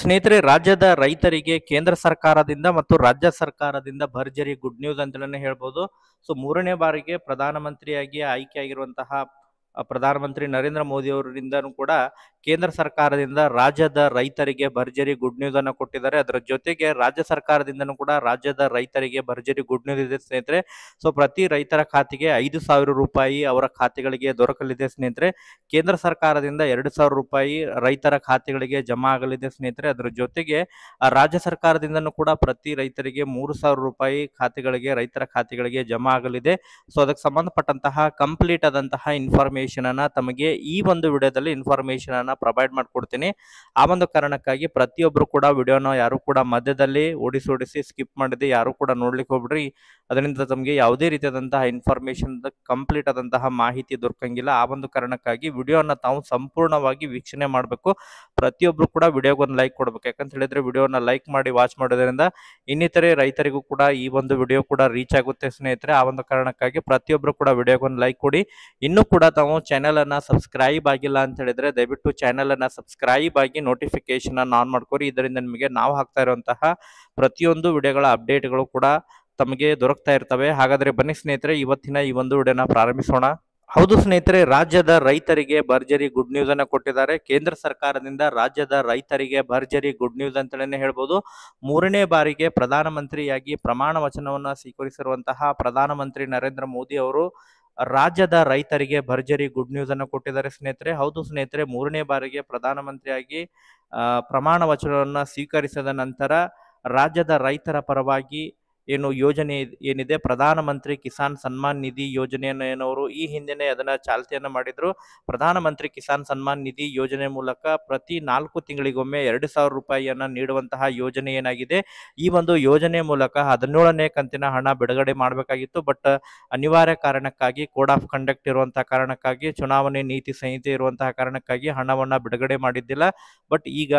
ಸ್ನೇಹಿತರೆ ರಾಜ್ಯದ ರೈತರಿಗೆ ಕೇಂದ್ರ ಸರ್ಕಾರದಿಂದ ಮತ್ತು ರಾಜ್ಯ ಸರ್ಕಾರದಿಂದ ಭರ್ಜರಿ ಗುಡ್ ನ್ಯೂಸ್ ಅಂತಲೇ ಹೇಳ್ಬೋದು ಸೊ ಮೂರನೇ ಬಾರಿಗೆ ಪ್ರಧಾನಮಂತ್ರಿಯಾಗಿ ಆಯ್ಕೆಯಾಗಿರುವಂತಹ ಪ್ರಧಾನಮಂತ್ರಿ ನರೇಂದ್ರ ಮೋದಿ ಅವರಿಂದನೂ ಕೂಡ ಕೇಂದ್ರ ಸರ್ಕಾರದಿಂದ ರಾಜ್ಯದ ರೈತರಿಗೆ ಭರ್ಜರಿ ಗುಡ್ ನ್ಯೂಸ್ ಅನ್ನು ಕೊಟ್ಟಿದ್ದಾರೆ ಅದರ ಜೊತೆಗೆ ರಾಜ್ಯ ಸರ್ಕಾರದಿಂದನೂ ಕೂಡ ರಾಜ್ಯದ ರೈತರಿಗೆ ಭರ್ಜರಿ ಗುಡ್ ನ್ಯೂಸ್ ಇದೆ ಸ್ನೇಹಿತರೆ ಸೊ ಪ್ರತಿ ರೈತರ ಖಾತೆಗೆ ಐದು ಸಾವಿರ ರೂಪಾಯಿ ಅವರ ಖಾತೆಗಳಿಗೆ ದೊರಕಲಿದೆ ಸ್ನೇಹಿತರೆ ಕೇಂದ್ರ ಸರ್ಕಾರದಿಂದ ಎರಡು ಸಾವಿರ ರೂಪಾಯಿ ರೈತರ ಖಾತೆಗಳಿಗೆ ಜಮಾ ಆಗಲಿದೆ ಸ್ನೇಹಿತರೆ ಅದರ ಜೊತೆಗೆ ರಾಜ್ಯ ಸರ್ಕಾರದಿಂದನೂ ಕೂಡ ಪ್ರತಿ ರೈತರಿಗೆ ಮೂರು ಸಾವಿರ ರೂಪಾಯಿ ಖಾತೆಗಳಿಗೆ ರೈತರ ಖಾತೆಗಳಿಗೆ ಜಮಾ ಆಗಲಿದೆ ಸೊ ಅದಕ್ಕೆ ಸಂಬಂಧಪಟ್ಟಂತಹ ಕಂಪ್ಲೀಟ್ ಆದಂತಹ ಇನ್ಫಾರ್ಮೇಶನ್ ಅನ್ನ ತಮಗೆ ಈ ಒಂದು ವಿಡಿಯೋದಲ್ಲಿ ಇನ್ಫಾರ್ಮೇಶನ್ ಅನ್ನ ಪ್ರೊವೈಡ್ ಮಾಡಿಕೊಡ್ತೀನಿ ಆ ಒಂದು ಕಾರಣಕ್ಕಾಗಿ ಪ್ರತಿಯೊಬ್ಬರು ಕೂಡ ವಿಡಿಯೋನ ಯಾರು ಕೂಡ ಮಧ್ಯದಲ್ಲಿ ಓಡಿಸಿ ಓಡಿಸಿ ಸ್ಕಿಪ್ ಮಾಡಿದ್ರೆ ಯಾರು ಕೂಡ ನೋಡ್ಲಿಕ್ಕೆ ಹೋಗ್ಬಿಡ್ರಿ ಅದರಿಂದ ತಮಗೆ ಯಾವುದೇ ರೀತಿಯಾದಂತಹ ಇನ್ಫಾರ್ಮೇಶನ್ ಕಂಪ್ಲೀಟ್ ಆದಂತಹ ಮಾಹಿತಿ ದೊರಕಂಗಿಲ್ಲ ಆ ಒಂದು ಕಾರಣಕ್ಕಾಗಿ ವಿಡಿಯೋನ ತಾವು ಸಂಪೂರ್ಣವಾಗಿ ವೀಕ್ಷಣೆ ಮಾಡಬೇಕು ಪ್ರತಿಯೊಬ್ಬರು ಕೂಡ ವಿಡಿಯೋಗೊಂದು ಲೈಕ್ ಕೊಡಬೇಕು ಯಾಕಂತ ಹೇಳಿದ್ರೆ ವಿಡಿಯೋನ ಲೈಕ್ ಮಾಡಿ ವಾಚ್ ಮಾಡೋದ್ರಿಂದ ಇನ್ನಿತರೆ ರೈತರಿಗೂ ಕೂಡ ಈ ಒಂದು ವಿಡಿಯೋ ಕೂಡ ರೀಚ್ ಆಗುತ್ತೆ ಸ್ನೇಹಿತರೆ ಆ ಒಂದು ಕಾರಣಕ್ಕಾಗಿ ಪ್ರತಿಯೊಬ್ಬರು ಕೂಡ ವಿಡಿಯೋಗೊಂದು ಲೈಕ್ ಕೊಡಿ ಇನ್ನೂ ಕೂಡ ತಾವು ಚಾನೆಲ್ ಅನ್ನ ಸಬ್ಸ್ಕ್ರೈಬ್ ಆಗಿಲ್ಲ ಅಂತ ಹೇಳಿದ್ರೆ ದಯವಿಟ್ಟು ಅನ್ನ ಸಬ್ಸ್ಕ್ರೈಬ್ ಆಗಿ ನೋಟಿಫಿಕೇಶನ್ ಆನ್ ಮಾಡ್ಕೋರಿ ಇದರಿಂದ ನಿಮಗೆ ನಾವು ಹಾಕ್ತಾ ಇರುವಂತಹ ಪ್ರತಿಯೊಂದು ವಿಡಿಯೋಗಳ ಅಪ್ಡೇಟ್ಗಳು ಕೂಡ ತಮಗೆ ದೊರಕ್ತಾ ಇರ್ತವೆ ಹಾಗಾದ್ರೆ ಬನ್ನಿ ಸ್ನೇಹಿತರೆ ಇವತ್ತಿನ ಈ ಒಂದು ವಿಡಿಯೋನ ಪ್ರಾರಂಭಿಸೋಣ ಹೌದು ಸ್ನೇಹಿತರೆ ರಾಜ್ಯದ ರೈತರಿಗೆ ಭರ್ಜರಿ ಗುಡ್ ನ್ಯೂಸ್ ಅನ್ನ ಕೊಟ್ಟಿದ್ದಾರೆ ಕೇಂದ್ರ ಸರ್ಕಾರದಿಂದ ರಾಜ್ಯದ ರೈತರಿಗೆ ಭರ್ಜರಿ ಗುಡ್ ನ್ಯೂಸ್ ಅಂತಲೇ ಹೇಳ್ಬೋದು ಮೂರನೇ ಬಾರಿಗೆ ಪ್ರಧಾನಮಂತ್ರಿಯಾಗಿ ಪ್ರಮಾಣ ವಚನವನ್ನು ಸ್ವೀಕರಿಸಿರುವಂತಹ ಪ್ರಧಾನಮಂತ್ರಿ ನರೇಂದ್ರ ಮೋದಿ ಅವರು ರಾಜ್ಯದ ರೈತರಿಗೆ ಭರ್ಜರಿ ಗುಡ್ ನ್ಯೂಸ್ ಅನ್ನು ಕೊಟ್ಟಿದ್ದಾರೆ ಸ್ನೇಹಿತರೆ ಹೌದು ಸ್ನೇಹಿತರೆ ಮೂರನೇ ಬಾರಿಗೆ ಪ್ರಧಾನಮಂತ್ರಿಯಾಗಿ ಪ್ರಮಾಣ ವಚನವನ್ನು ಸ್ವೀಕರಿಸಿದ ನಂತರ ರಾಜ್ಯದ ರೈತರ ಪರವಾಗಿ ಏನು ಯೋಜನೆ ಏನಿದೆ ಪ್ರಧಾನಮಂತ್ರಿ ಕಿಸಾನ್ ಸನ್ಮಾನ್ ನಿಧಿ ಯೋಜನೆಯನ್ನು ಏನವರು ಈ ಹಿಂದೆನೇ ಅದನ್ನ ಚಾಲ್ತಿಯನ್ನು ಮಾಡಿದ್ರು ಪ್ರಧಾನಮಂತ್ರಿ ಕಿಸಾನ್ ಸನ್ಮಾನ್ ನಿಧಿ ಯೋಜನೆ ಮೂಲಕ ಪ್ರತಿ ನಾಲ್ಕು ತಿಂಗಳಿಗೊಮ್ಮೆ ಎರಡು ಸಾವಿರ ರೂಪಾಯಿಯನ್ನು ನೀಡುವಂತಹ ಯೋಜನೆ ಏನಾಗಿದೆ ಈ ಒಂದು ಯೋಜನೆ ಮೂಲಕ ಹದಿನೇಳನೇ ಕಂತಿನ ಹಣ ಬಿಡುಗಡೆ ಮಾಡಬೇಕಾಗಿತ್ತು ಬಟ್ ಅನಿವಾರ್ಯ ಕಾರಣಕ್ಕಾಗಿ ಕೋಡ್ ಆಫ್ ಕಂಡಕ್ಟ್ ಇರುವಂತಹ ಕಾರಣಕ್ಕಾಗಿ ಚುನಾವಣೆ ನೀತಿ ಸಂಹಿತೆ ಇರುವಂತಹ ಕಾರಣಕ್ಕಾಗಿ ಹಣವನ್ನ ಬಿಡುಗಡೆ ಮಾಡಿದ್ದಿಲ್ಲ ಬಟ್ ಈಗ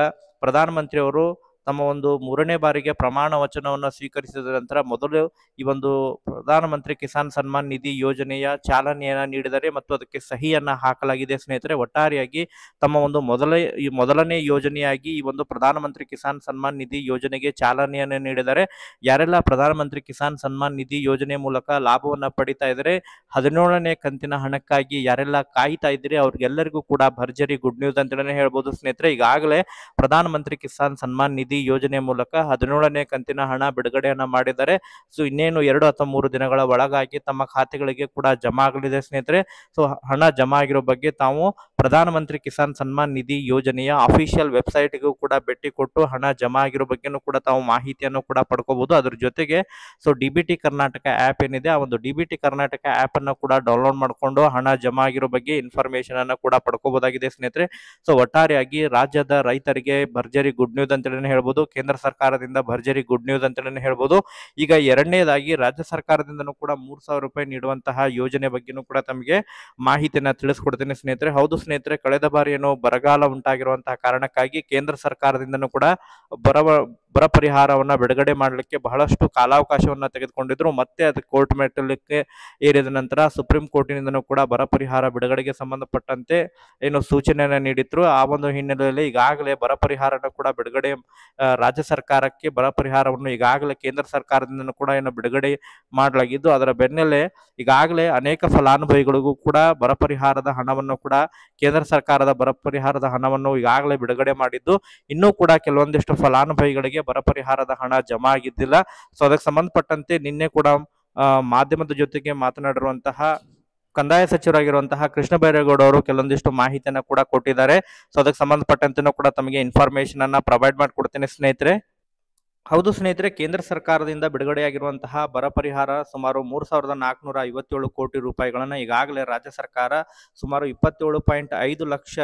ಪ್ರಧಾನಮಂತ್ರಿಯವರು ತಮ್ಮ ಒಂದು ಮೂರನೇ ಬಾರಿಗೆ ಪ್ರಮಾಣ ವಚನವನ್ನು ಸ್ವೀಕರಿಸಿದ ನಂತರ ಮೊದಲು ಈ ಒಂದು ಪ್ರಧಾನಮಂತ್ರಿ ಕಿಸಾನ್ ಸನ್ಮಾನ್ ನಿಧಿ ಯೋಜನೆಯ ಚಾಲನೆಯನ್ನು ನೀಡಿದರೆ ಮತ್ತು ಅದಕ್ಕೆ ಸಹಿಯನ್ನು ಹಾಕಲಾಗಿದೆ ಸ್ನೇಹಿತರೆ ಒಟ್ಟಾರೆಯಾಗಿ ತಮ್ಮ ಒಂದು ಮೊದಲ ಈ ಮೊದಲನೇ ಯೋಜನೆಯಾಗಿ ಈ ಒಂದು ಪ್ರಧಾನಮಂತ್ರಿ ಕಿಸಾನ್ ಸನ್ಮಾನ್ ನಿಧಿ ಯೋಜನೆಗೆ ಚಾಲನೆಯನ್ನು ನೀಡಿದರೆ ಯಾರೆಲ್ಲ ಪ್ರಧಾನಮಂತ್ರಿ ಕಿಸಾನ್ ಸನ್ಮಾನ್ ನಿಧಿ ಯೋಜನೆ ಮೂಲಕ ಲಾಭವನ್ನು ಪಡಿತಾ ಇದ್ದಾರೆ ಹದಿನೇಳನೇ ಕಂತಿನ ಹಣಕ್ಕಾಗಿ ಯಾರೆಲ್ಲ ಕಾಯ್ತಾ ಇದ್ರೆ ಅವ್ರಿಗೆಲ್ಲರಿಗೂ ಕೂಡ ಭರ್ಜರಿ ಗುಡ್ ನ್ಯೂಸ್ ಅಂತೇಳಿ ಹೇಳ್ಬೋದು ಸ್ನೇಹಿತರೆ ಈಗಾಗಲೇ ಪ್ರಧಾನಮಂತ್ರಿ ಕಿಸಾನ್ ಸನ್ಮಾನ್ ನಿಧಿ ನಿಧಿ ಯೋಜನೆ ಮೂಲಕ ಹದಿನೇಳನೇ ಕಂತಿನ ಹಣ ಬಿಡುಗಡೆಯನ್ನ ಮಾಡಿದ್ದಾರೆ ಸೊ ಇನ್ನೇನು ಎರಡು ಅಥವಾ ಮೂರು ದಿನಗಳ ಒಳಗಾಗಿ ತಮ್ಮ ಖಾತೆಗಳಿಗೆ ಕೂಡ ಜಮಾ ಆಗಲಿದೆ ಸ್ನೇಹಿತರೆ ಸೊ ಹಣ ಜಮಾ ಆಗಿರೋ ಬಗ್ಗೆ ತಾವು ಪ್ರಧಾನಮಂತ್ರಿ ಕಿಸಾನ್ ಸನ್ಮಾನ್ ನಿಧಿ ಯೋಜನೆಯ ಅಫಿಷಿಯಲ್ ವೆಬ್ಸೈಟ್ಗೂ ಕೂಡ ಭೇಟಿ ಕೊಟ್ಟು ಹಣ ಜಮಾ ಆಗಿರೋ ಬಗ್ಗೆನೂ ಕೂಡ ತಾವು ಮಾಹಿತಿಯನ್ನು ಕೂಡ ಪಡ್ಕೋಬಹುದು ಅದ್ರ ಜೊತೆಗೆ ಸೊ ಡಿ ಕರ್ನಾಟಕ ಆ್ಯಪ್ ಏನಿದೆ ಆ ಒಂದು D B T Karnataka app ಅನ್ನು ಕೂಡ ಡೌನ್ಲೋಡ್ ಮಾಡಿಕೊಂಡು ಹಣ ಜಮಾ ಆಗಿರೋ ಬಗ್ಗೆ ಇನ್ಫಾರ್ಮೇಶನ್ ಅನ್ನು ಕೂಡ ಪಡ್ಕೋಬಹುದಾಗಿದೆ ಸ್ನೇಹಿತರೆ ಸೊ ಒಟ್ಟಾರೆಯಾಗಿ ರಾಜ್ಯದ ರೈತರಿಗೆ ಭರ್ಜರಿ ಗುಡ್ ನ್ಯೂಸ್ ಅಂತೇಳಿ ಹೇಳಿ ಹೇಳ್ಬೋದು ಕೇಂದ್ರ ಸರ್ಕಾರದಿಂದ ಭರ್ಜರಿ ಗುಡ್ ನ್ಯೂಸ್ ಅಂತಲೇ ಹೇಳ್ಬೋದು ಈಗ ಎರಡನೇದಾಗಿ ರಾಜ್ಯ ಸರ್ಕಾರದಿಂದನೂ ಕೂಡ ಮೂರ್ ಸಾವಿರ ರೂಪಾಯಿ ನೀಡುವಂತಹ ಯೋಜನೆ ಬಗ್ಗೆನೂ ಕೂಡ ತಮಗೆ ಮಾಹಿತಿಯನ್ನ ತಿಳಿಸ್ಕೊಡ್ತೇನೆ ಸ್ನೇಹಿತರೆ ಹೌದು ಸ್ನೇಹಿತರೆ ಕಳೆದ ಬಾರಿ ಏನೋ ಬರಗಾಲ ಉಂಟಾಗಿರುವಂತಹ ಕಾರಣಕ್ಕಾಗಿ ಕೇಂದ್ರ ಸರ್ಕಾರದಿಂದನೂ ಕೂಡ ಬರವ ಬರ ಪರಿಹಾರವನ್ನು ಬಿಡುಗಡೆ ಮಾಡಲಿಕ್ಕೆ ಬಹಳಷ್ಟು ಕಾಲಾವಕಾಶವನ್ನ ತೆಗೆದುಕೊಂಡಿದ್ರು ಮತ್ತೆ ಅದು ಕೋರ್ಟ್ ಮೆಟ್ಟಲಿಕ್ಕೆ ಏರಿದ ನಂತರ ಸುಪ್ರೀಂ ಕೋರ್ಟಿನಿಂದನೂ ಕೂಡ ಬರ ಪರಿಹಾರ ಬಿಡುಗಡೆಗೆ ಸಂಬಂಧಪಟ್ಟಂತೆ ಏನು ಸೂಚನೆಯನ್ನು ನೀಡಿದ್ರು ಆ ಒಂದು ಹಿನ್ನೆಲೆಯಲ್ಲಿ ಈಗಾಗಲೇ ಬರ ಪರಿಹಾರನ ಕೂಡ ಬಿಡುಗಡೆ ರಾಜ್ಯ ಸರ್ಕಾರಕ್ಕೆ ಬರ ಪರಿಹಾರವನ್ನು ಈಗಾಗಲೇ ಕೇಂದ್ರ ಸರ್ಕಾರದಿಂದ ಕೂಡ ಏನು ಬಿಡುಗಡೆ ಮಾಡಲಾಗಿದ್ದು ಅದರ ಬೆನ್ನಲ್ಲೇ ಈಗಾಗಲೇ ಅನೇಕ ಫಲಾನುಭವಿಗಳಿಗೂ ಕೂಡ ಬರ ಪರಿಹಾರದ ಹಣವನ್ನು ಕೂಡ ಕೇಂದ್ರ ಸರ್ಕಾರದ ಬರ ಪರಿಹಾರದ ಹಣವನ್ನು ಈಗಾಗಲೇ ಬಿಡುಗಡೆ ಮಾಡಿದ್ದು ಇನ್ನೂ ಕೂಡ ಕೆಲವೊಂದಿಷ್ಟು ಫಲಾನುಭವಿಗಳಿಗೆ ಬರ ಪರಿಹಾರದ ಹಣ ಜಮಾ ಆಗಿದ್ದಿಲ್ಲ ಸೊ ಅದಕ್ಕೆ ಸಂಬಂಧಪಟ್ಟಂತೆ ನಿನ್ನೆ ಕೂಡ ಮಾಧ್ಯಮದ ಜೊತೆಗೆ ಮಾತನಾಡಿರುವಂತಹ ಕಂದಾಯ ಸಚಿವರಾಗಿರುವಂತಹ ಕೃಷ್ಣ ಬೈರೇಗೌಡ ಅವರು ಕೆಲವೊಂದಿಷ್ಟು ಮಾಹಿತಿಯನ್ನು ಕೂಡ ಕೊಟ್ಟಿದ್ದಾರೆ ಸೊ ಅದಕ್ಕೆ ಸಂಬಂಧಪಟ್ಟಂತೆಯೂ ಕೂಡ ತಮಗೆ ಇನ್ಫಾರ್ಮೇಶನ್ ಅನ್ನ ಪ್ರೊವೈಡ್ ಮಾಡಿಕೊಡ್ತೇನೆ ಸ್ನೇಹಿತರೆ ಹೌದು ಸ್ನೇಹಿತರೆ ಕೇಂದ್ರ ಸರ್ಕಾರದಿಂದ ಬಿಡುಗಡೆಯಾಗಿರುವಂತಹ ಬರ ಪರಿಹಾರ ಸುಮಾರು ಮೂರು ಸಾವಿರದ ನಾಲ್ಕುನೂರ ಐವತ್ತೇಳು ಕೋಟಿ ರೂಪಾಯಿಗಳನ್ನು ಈಗಾಗಲೇ ರಾಜ್ಯ ಸರ್ಕಾರ ಸುಮಾರು ಇಪ್ಪತ್ತೇಳು ಪಾಯಿಂಟ್ ಐದು ಲಕ್ಷ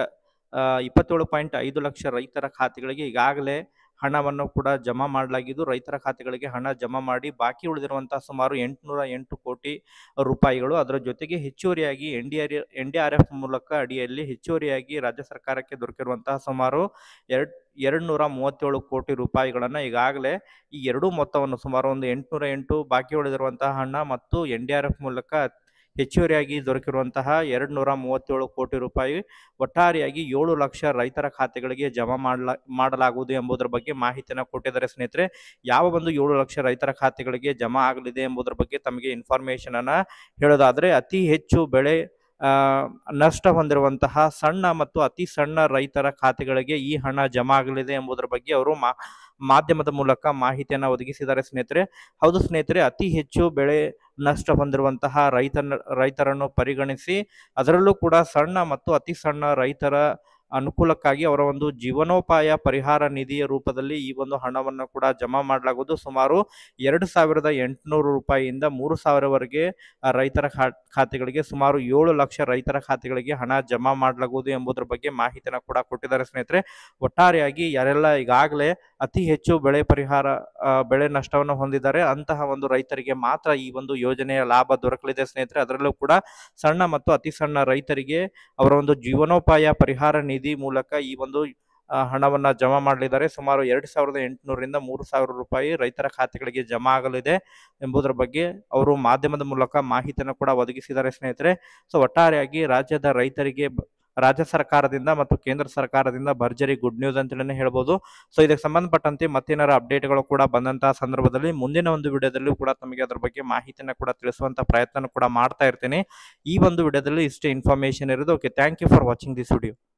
ಇಪ್ಪತ್ತೇಳು ಪಾಯಿಂಟ್ ಐದು ಲಕ್ಷ ರೈತರ ಖಾತೆಗಳಿಗೆ ಈಗಾಗಲೇ ಹಣವನ್ನು ಕೂಡ ಜಮಾ ಮಾಡಲಾಗಿದ್ದು ರೈತರ ಖಾತೆಗಳಿಗೆ ಹಣ ಜಮಾ ಮಾಡಿ ಬಾಕಿ ಉಳಿದಿರುವಂತಹ ಸುಮಾರು ಎಂಟುನೂರ ಎಂಟು ಕೋಟಿ ರೂಪಾಯಿಗಳು ಅದರ ಜೊತೆಗೆ ಹೆಚ್ಚುವರಿಯಾಗಿ N D R N D R F ಮೂಲಕ ಅಡಿಯಲ್ಲಿ ಹೆಚ್ಚುವರಿಯಾಗಿ ರಾಜ್ಯ ಸರ್ಕಾರಕ್ಕೆ ದೊರಕಿರುವಂತಹ ಸುಮಾರು ಎರಡು ಎರಡು ನೂರ ಮೂವತ್ತೇಳು ಕೋಟಿ ರೂಪಾಯಿಗಳನ್ನು ಈಗಾಗಲೇ ಈ ಎರಡೂ ಮೊತ್ತವನ್ನು ಸುಮಾರು ಒಂದು ಎಂಟುನೂರ ಎಂಟು ಬಾಕಿ ಉಳಿದಿರುವಂತಹ ಹಣ ಮತ್ತು ಎನ್ ಡಿ ಆರ್ ಎಫ್ ಮೂಲಕ ಹೆಚ್ಚುವರಿಯಾಗಿ ದೊರಕಿರುವಂತಹ ಎರಡು ನೂರ ಮೂವತ್ತೇಳು ಕೋಟಿ ರೂಪಾಯಿ ಒಟ್ಟಾರೆಯಾಗಿ ಏಳು ಲಕ್ಷ ರೈತರ ಖಾತೆಗಳಿಗೆ ಜಮಾ ಮಾಡಲಾ ಮಾಡಲಾಗುವುದು ಎಂಬುದರ ಬಗ್ಗೆ ಮಾಹಿತಿಯನ್ನು ಕೊಟ್ಟಿದ್ದಾರೆ ಸ್ನೇಹಿತರೆ ಯಾವ ಒಂದು ಏಳು ಲಕ್ಷ ರೈತರ ಖಾತೆಗಳಿಗೆ ಜಮಾ ಆಗಲಿದೆ ಎಂಬುದರ ಬಗ್ಗೆ ತಮಗೆ ಇನ್ಫಾರ್ಮೇಷನ್ ಅನ್ನ ಹೇಳೋದಾದ್ರೆ ಅತಿ ಹೆಚ್ಚು ಬೆಳೆ ನಷ್ಟ ಹೊಂದಿರುವಂತಹ ಸಣ್ಣ ಮತ್ತು ಅತಿ ಸಣ್ಣ ರೈತರ ಖಾತೆಗಳಿಗೆ ಈ ಹಣ ಜಮಾ ಆಗಲಿದೆ ಎಂಬುದರ ಬಗ್ಗೆ ಅವರು ಮಾ ಮಾಧ್ಯಮದ ಮೂಲಕ ಮಾಹಿತಿಯನ್ನು ಒದಗಿಸಿದ್ದಾರೆ ಸ್ನೇಹಿತರೆ ಹೌದು ಸ್ನೇಹಿತರೆ ಅತಿ ಹೆಚ್ಚು ಬೆಳೆ ನಷ್ಟ ಹೊಂದಿರುವಂತಹ ರೈತನ ರೈತರನ್ನು ಪರಿಗಣಿಸಿ ಅದರಲ್ಲೂ ಕೂಡ ಸಣ್ಣ ಮತ್ತು ಅತಿ ಸಣ್ಣ ರೈತರ ಅನುಕೂಲಕ್ಕಾಗಿ ಅವರ ಒಂದು ಜೀವನೋಪಾಯ ಪರಿಹಾರ ನಿಧಿಯ ರೂಪದಲ್ಲಿ ಈ ಒಂದು ಹಣವನ್ನು ಕೂಡ ಜಮಾ ಮಾಡಲಾಗುವುದು ಸುಮಾರು ಎರಡು ಸಾವಿರದ ಎಂಟುನೂರು ರೂಪಾಯಿಯಿಂದ ಮೂರು ಸಾವಿರವರೆಗೆ ರೈತರ ಖಾತೆಗಳಿಗೆ ಸುಮಾರು ಏಳು ಲಕ್ಷ ರೈತರ ಖಾತೆಗಳಿಗೆ ಹಣ ಜಮಾ ಮಾಡಲಾಗುವುದು ಎಂಬುದರ ಬಗ್ಗೆ ಮಾಹಿತಿಯನ್ನು ಕೂಡ ಕೊಟ್ಟಿದ್ದಾರೆ ಸ್ನೇಹಿತರೆ ಒಟ್ಟಾರೆಯಾಗಿ ಯಾರೆಲ್ಲ ಈಗಾಗಲೇ ಅತಿ ಹೆಚ್ಚು ಬೆಳೆ ಪರಿಹಾರ ಬೆಳೆ ನಷ್ಟವನ್ನು ಹೊಂದಿದ್ದಾರೆ ಅಂತಹ ಒಂದು ರೈತರಿಗೆ ಮಾತ್ರ ಈ ಒಂದು ಯೋಜನೆಯ ಲಾಭ ದೊರಕಲಿದೆ ಸ್ನೇಹಿತರೆ ಅದರಲ್ಲೂ ಕೂಡ ಸಣ್ಣ ಮತ್ತು ಅತಿ ಸಣ್ಣ ರೈತರಿಗೆ ಅವರ ಒಂದು ಜೀವನೋಪಾಯ ಪರಿಹಾರ ನಿಧಿ ನಿಧಿ ಮೂಲಕ ಈ ಒಂದು ಹಣವನ್ನ ಜಮಾ ಮಾಡಲಿದ್ದಾರೆ ಸುಮಾರು ಎರಡು ಸಾವಿರದ ಎಂಟುನೂರರಿಂದ ಮೂರು ಸಾವಿರ ರೂಪಾಯಿ ರೈತರ ಖಾತೆಗಳಿಗೆ ಜಮಾ ಆಗಲಿದೆ ಎಂಬುದರ ಬಗ್ಗೆ ಅವರು ಮಾಧ್ಯಮದ ಮೂಲಕ ಮಾಹಿತಿಯನ್ನು ಕೂಡ ಒದಗಿಸಿದ್ದಾರೆ ಸ್ನೇಹಿತರೆ ಸೊ ಒಟ್ಟಾರೆಯಾಗಿ ರಾಜ್ಯದ ರೈತರಿಗೆ ರಾಜ್ಯ ಸರ್ಕಾರದಿಂದ ಮತ್ತು ಕೇಂದ್ರ ಸರ್ಕಾರದಿಂದ ಭರ್ಜರಿ ಗುಡ್ ನ್ಯೂಸ್ ಅಂತೇಳಿ ಹೇಳ್ಬೋದು ಸೊ ಇದಕ್ಕೆ ಸಂಬಂಧಪಟ್ಟಂತೆ ಮತ್ತೇನಾರ ಅಪ್ಡೇಟ್ಗಳು ಕೂಡ ಬಂದಂತಹ ಸಂದರ್ಭದಲ್ಲಿ ಮುಂದಿನ ಒಂದು ವಿಡಿಯೋದಲ್ಲೂ ಕೂಡ ತಮಗೆ ಅದರ ಬಗ್ಗೆ ಮಾಹಿತಿನ ಕೂಡ ತಿಳಿಸುವಂತ ಪ್ರಯತ್ನ ಕೂಡ ಮಾಡ್ತಾ ಇರ್ತೀನಿ ಈ ಒಂದು ವಿಡಿಯೋದಲ್ಲಿ ಇಷ್ಟೇ ಇನ್ಫಾರ್ಮೇಶನ್ ಇರೋದು okay thank you for watching this video